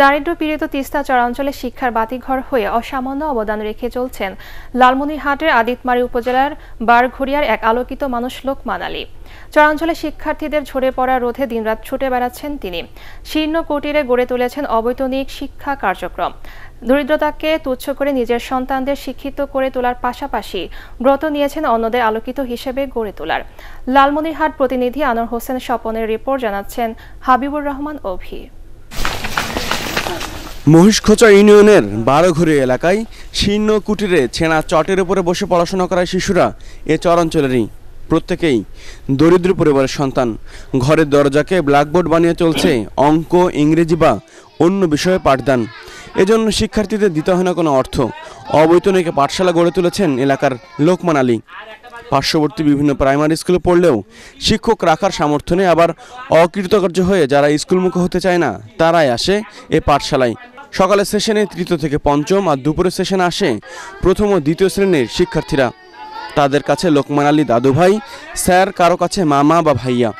দারিদ্র পীড়িত তিস্তা চরাঞ্চলে শিক্ষার বাতিঘর হয়ে অসামান্য অবদান রেখে চলছেন লালমনিরহাটের আদিতমারি উপজেলার বারঘড়িয়ার এক আলোকিত মানুষ লোকমান আলী চরাঞ্চলে শিক্ষার্থীদের ঝরে পড়া রোধে দিনরাত ছুটে বেড়াচ্ছেন তিনি শীর্ণ কুটিরে গড়ে তুলেছেন অবৈতনিক শিক্ষা কার্যক্রম দরিদ্রতাকে তুচ্ছ করে নিজের সন্তানদের শিক্ষিত করে তোলার পাশাপাশি ব্রত নিয়েছেন অন্যদের আলোকিত হিসেবে গড়ে তোলার লালমনিরহাট প্রতিনিধি আনোয়ার হোসেন স্বপনের রিপোর্ট জানাচ্ছেন হাবিবুর রহমান অভি মহিষখোচা ইউনিয়নের বারোঘুরি এলাকায় শীর্ণ কুটিরে ছেঁড়া চটের উপরে বসে পড়াশোনা করা শিশুরা এ চরাঞ্চলেরই প্রত্যেকেই দরিদ্র পরিবারের সন্তান ঘরের দরজাকে ব্ল্যাকবোর্ড বানিয়ে চলছে অঙ্ক ইংরেজি বা অন্য বিষয়ে পাঠদান এজন্য শিক্ষার্থীদের দিতে হয় না কোনো অর্থ অবৈতনিক পাঠশালা গড়ে তুলেছেন এলাকার লোকমান আলী পার্শ্ববর্তী বিভিন্ন প্রাইমারি স্কুলে পড়লেও শিক্ষক রাখার সামর্থ্য নেই আবার অকৃতকার্য হয়ে যারা স্কুলমুখ হতে চায় না তারাই আসে এ পাঠশালায় সকালে সেশনে তৃতীয় থেকে পঞ্চম আর দুপুরে সেশনে আসে প্রথম ও দ্বিতীয় শ্রেণীর শিক্ষার্থীরা তাদের কাছে লোকমান আলী দাদু ভাই স্যার কারো কাছে মামা বা ভাইয়া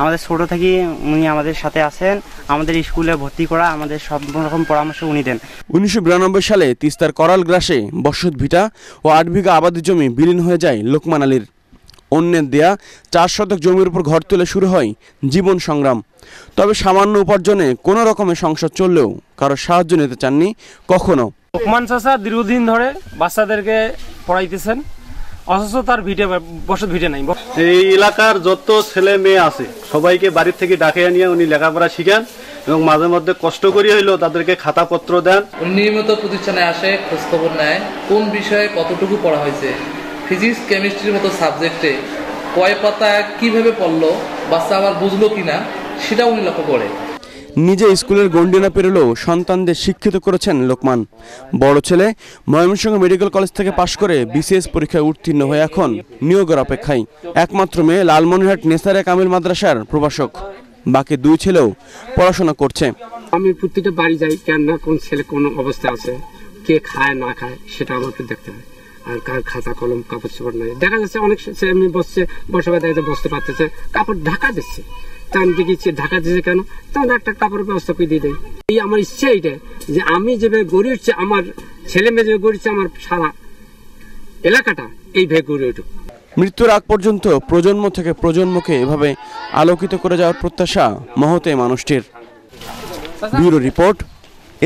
আমাদের ছোট থেকে উনি আমাদের সাথে আছেন আমাদের স্কুলে ভর্তি করা আমাদের সব রকম পরামর্শ উনি দেন উনিশশো সালে তিস্তার করাল গ্রাসে বসত ভিটা ও আট বিঘা আবাদ জমি বিলীন হয়ে যায় লোকমান আলীর অন্যের দেয়া চার শতক জমির উপর ঘর তুলে শুরু হয় জীবন সংগ্রাম তবে সামান্য উপার্জনে কোনো রকমের সংসার চললেও কারো সাহায্য নিতে চাননি কখনো লোকমান চাষা দীর্ঘদিন ধরে বাচ্চাদেরকে পড়াইতেছেন অথচ তার ভিটে বসত ভিটে নাই এই এলাকার যত ছেলে মেয়ে আছে সবাইকে বাড়ির থেকে ডাকে নিয়ে উনি লেখাপড়া শিখেন এবং মাঝে মধ্যে কষ্ট করি হইলেও তাদেরকে খাতাপত্র দেন নিয়মিত প্রতিষ্ঠানে আসে খোঁজখবর নেয় কোন বিষয়ে কতটুকু পড়া হয়েছে ফিজিক্স কেমিস্ট্রির মতো সাবজেক্টে কয় পাতা কীভাবে পড়লো বাচ্চা আবার বুঝলো কি না সেটাও উনি লক্ষ্য করে নিজে স্কুলের গণ্ডি না পেরলেও সন্তানদের শিক্ষিত করেছেন লোকমান বড় ছেলে ময়মনসিংহ মেডিকেল কলেজ থেকে পাশ করে বিসিএস পরীক্ষায় উত্তীর্ণ হয়ে এখন নিয়োগের অপেক্ষায় একমাত্র মেয়ে লালমনিরহাট নেসারে কামিল মাদ্রাসার প্রভাষক বাকি দুই ছেলেও পড়াশোনা করছে আমি প্রত্যেকটা বাড়ি যাই কেন না কোন ছেলে কোন অবস্থা আছে কে খায় না খায় সেটা আমাকে দেখতে হয় আর কার খাতা কলম কাপড় চোপড় নাই দেখা যাচ্ছে অনেক এমনি বসছে বসে দেখা বসতে পারতেছে কাপড় ঢাকা দিচ্ছে তা আমি দেখেছি ঢাকা দিচ্ছে কেন তখন একটা কাপড়ের ব্যবস্থা করে দিয়ে দেয় এই আমার ইচ্ছে এইটা যে আমি যেভাবে গড়ে উঠছে আমার ছেলে মেয়ে যেভাবে গড়ে উঠছে আমার সারা এলাকাটা এইভাবে গড়ে উঠুক মৃত্যুর আগ পর্যন্ত প্রজন্ম থেকে প্রজন্মকে এভাবে আলোকিত করে যাওয়ার প্রত্যাশা মহতে মানুষটির ব্যুরো রিপোর্ট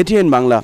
এটিএন বাংলা